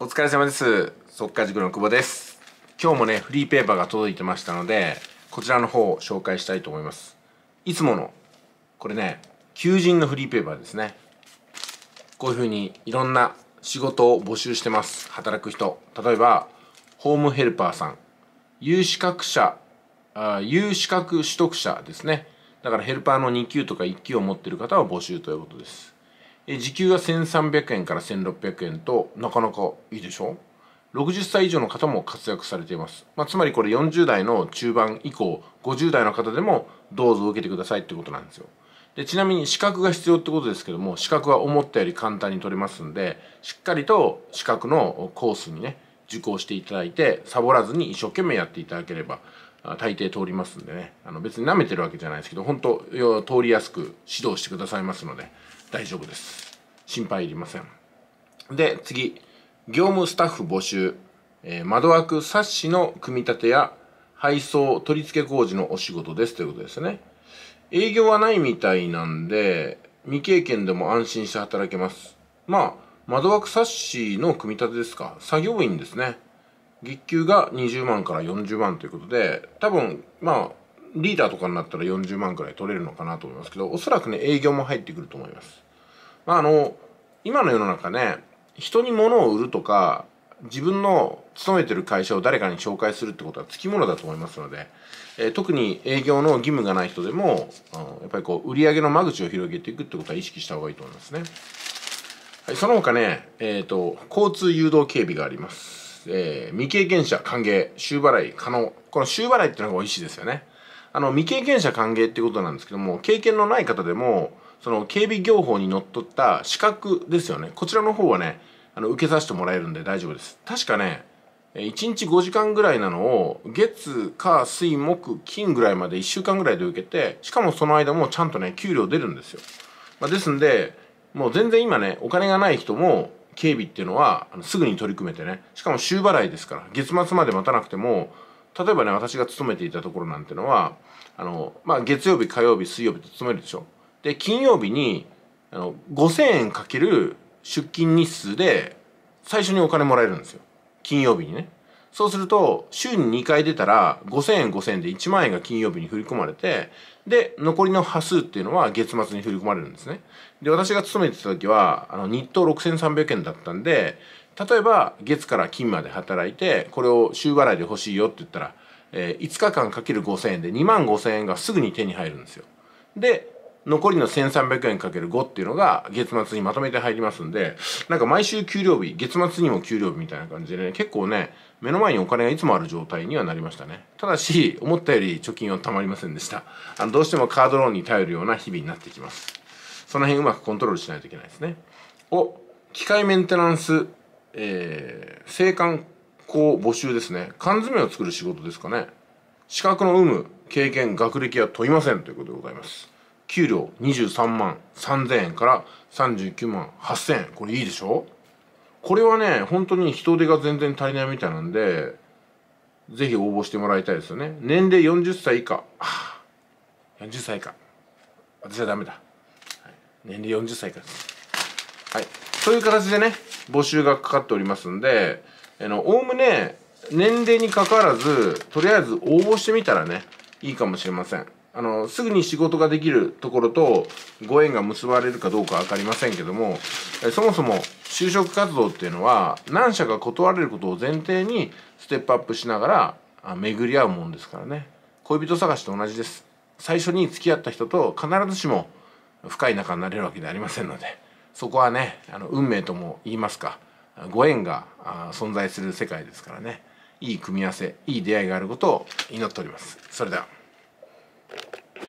お疲れ様です速稼塾の久保です今日もねフリーペーパーが届いてましたのでこちらの方を紹介したいと思いますいつものこれね求人のフリーペーパーですねこういうふうにいろんな仕事を募集してます働く人例えばホームヘルパーさん有資格者あ有資格取得者ですねだからヘルパーの2級とか1級を持ってる方を募集ということです時給は1300円から1600円となかなかいいでしょ60歳以上の方も活躍されています、まあ、つまりこれ40代の中盤以降50代の方でもどうぞ受けてくださいってことなんですよでちなみに資格が必要ってことですけども資格は思ったより簡単に取れますんでしっかりと資格のコースにね受講していただいてサボらずに一生懸命やっていただければ大抵通りますんでねあの別に舐めてるわけじゃないですけど本当通りやすく指導してくださいますので大丈夫です心配いりませんで次業務スタッフ募集、えー、窓枠冊子の組み立てや配送取り付け工事のお仕事ですということですね営業はないみたいなんで未経験でも安心して働けますまあ窓枠冊子の組み立てですか作業員ですね月給が20万から40万ということで多分まあリーダーとかになったら40万くらい取れるのかなと思いますけどおそらくね営業も入ってくると思います。まあ、あの今の世の中ね人に物を売るとか自分の勤めてる会社を誰かに紹介するってことはつきものだと思いますので、えー、特に営業の義務がない人でも、うん、やっぱりこう売り上げの間口を広げていくってことは意識した方がいいと思いますね。はい、その他ね、えーと交通誘導警備があります。えー、未経験者歓迎、週払い可能。この週払いっていうのが美味しいですよね。あの、未経験者歓迎ってことなんですけども、経験のない方でも、その警備業法にのっとった資格ですよね。こちらの方はね、あの、受けさせてもらえるんで大丈夫です。確かね、1日5時間ぐらいなのを月火水木金ぐらいまで1週間ぐらいで受けてしかもその間もちゃんとね給料出るんですよ、まあ、ですんでもう全然今ねお金がない人も警備っていうのはすぐに取り組めてねしかも週払いですから月末まで待たなくても例えばね私が勤めていたところなんてのはあの、まあ、月曜日火曜日水曜日と勤めるでしょで金曜日にあの5,000円かける出勤日数で最初にお金もらえるんですよ金曜日にねそうすると、週に2回出たら、5000円5000円で1万円が金曜日に振り込まれて、で、残りの波数っていうのは月末に振り込まれるんですね。で、私が勤めてた時は、あの、日当6300円だったんで、例えば月から金まで働いて、これを週払いで欲しいよって言ったら、えー、5日間かける5000円で2万5000円がすぐに手に入るんですよ。で、残りの1300円かける5っていうのが月末にまとめて入りますんで、なんか毎週給料日、月末にも給料日みたいな感じでね、結構ね、目の前にお金がいつもある状態にはなりましたね。ただし、思ったより貯金はたまりませんでした。あの、どうしてもカードローンに頼るような日々になってきます。その辺うまくコントロールしないといけないですね。お、機械メンテナンス、えー、生還校募集ですね。缶詰を作る仕事ですかね。資格の有無、経験、学歴は問いませんということでございます。給料23万3000円から39万8000円これいいでしょこれはね本当に人手が全然足りないみたいなんでぜひ応募してもらいたいですよね年齢40歳以下、はあ、40歳以下私はダメだ、はい、年齢40歳以下です。はいそういう形でね募集がかかっておりますんでおおむね年齢にかかわらずとりあえず応募してみたらねいいかもしれませんあの、すぐに仕事ができるところとご縁が結ばれるかどうか分かりませんけども、そもそも就職活動っていうのは、何社か断れることを前提にステップアップしながら巡り合うもんですからね。恋人探しと同じです。最初に付き合った人と必ずしも深い仲になれるわけではありませんので、そこはね、あの運命とも言いますか、ご縁が存在する世界ですからね、いい組み合わせ、いい出会いがあることを祈っております。それでは。